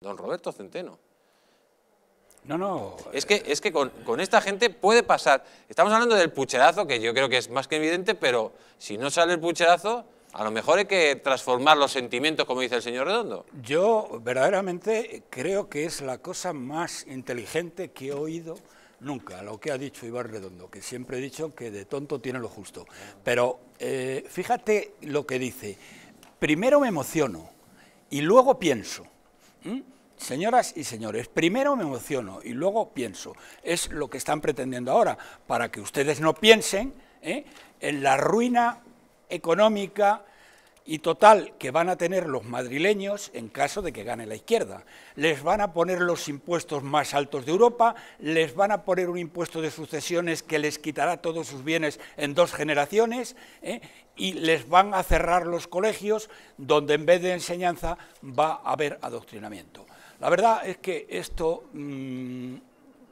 Don Roberto Centeno. No, no. Es que, es que con, esta gente puede pasar. Estamos hablando del pucherazo, que yo creo que es más que evidente, pero si no sale el pucherazo, a lo mejor hay que transformar los sentimientos, como dice el señor Redondo. Yo verdaderamente creo que es la cosa más inteligente que he oído nunca, lo que ha dicho Iván Redondo, que siempre he dicho que de tonto tiene lo justo. Pero eh, fíjate lo que dice. Primero me emociono y luego pienso. ¿Mm? Señoras y señores, primero me emociono y luego pienso. Es lo que están pretendiendo ahora, para que ustedes no piensen ¿eh? en la ruina económica, y total que van a tener los madrileños en caso de que gane la izquierda. Les van a poner los impuestos más altos de Europa, les van a poner un impuesto de sucesiones que les quitará todos sus bienes en dos generaciones ¿eh? y les van a cerrar los colegios donde en vez de enseñanza va a haber adoctrinamiento. La verdad es que esto... Mm,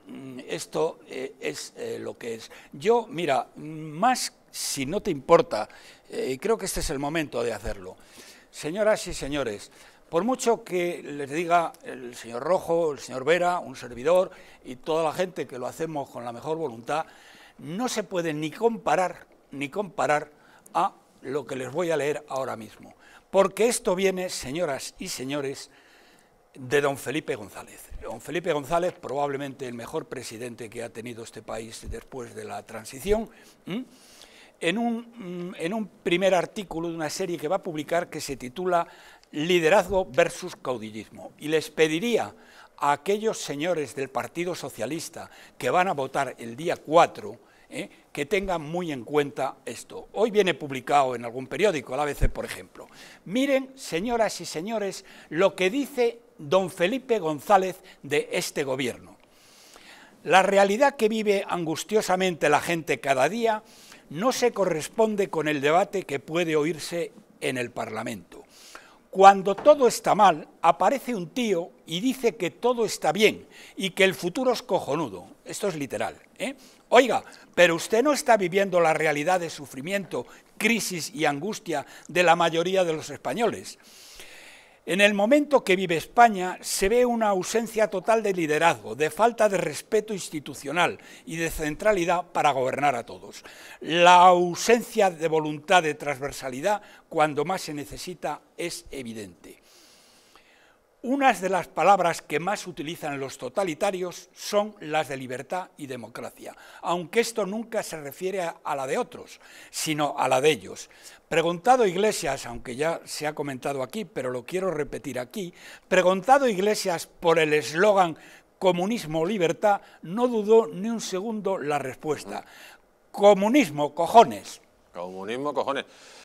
mm, esto eh, es eh, lo que es. Yo, mira, más si no te importa, y eh, creo que este es el momento de hacerlo. Señoras y señores, por mucho que les diga el señor Rojo, el señor Vera, un servidor y toda la gente que lo hacemos con la mejor voluntad, no se puede ni comparar, ni comparar a lo que les voy a leer ahora mismo. Porque esto viene, señoras y señores, de don Felipe González. Don Felipe González, probablemente el mejor presidente que ha tenido este país después de la transición en un, primer artículo de una serie que va a publicar que se titula Liderazgo versus caudillismo. Y les pediría a aquellos señores del Partido Socialista que van a votar el día 4, ¿eh? que tengan muy en cuenta esto. Hoy viene publicado en algún periódico, la ABC por ejemplo. Miren, señoras y señores, lo que dice don Felipe González de este gobierno. La realidad que vive angustiosamente la gente cada día no se corresponde con el debate que puede oírse en el Parlamento. Cuando todo está mal, aparece un tío y dice que todo está bien y que el futuro es cojonudo. Esto es literal. ¿eh? Oiga, pero usted no está viviendo la realidad de sufrimiento, crisis y angustia de la mayoría de los españoles. En el momento que vive España se ve una ausencia total de liderazgo, de falta de respeto institucional y de centralidad para gobernar a todos. La ausencia de voluntad de transversalidad, cuando más se necesita, es evidente. Unas de las palabras que más utilizan los totalitarios son las de libertad y democracia, aunque esto nunca se refiere a, la de otros, sino a la de ellos. Preguntado Iglesias, aunque ya se ha comentado aquí, pero lo quiero repetir aquí, preguntado Iglesias por el eslogan comunismo libertad, no dudó ni un segundo la respuesta. Comunismo, cojones. Comunismo, cojones.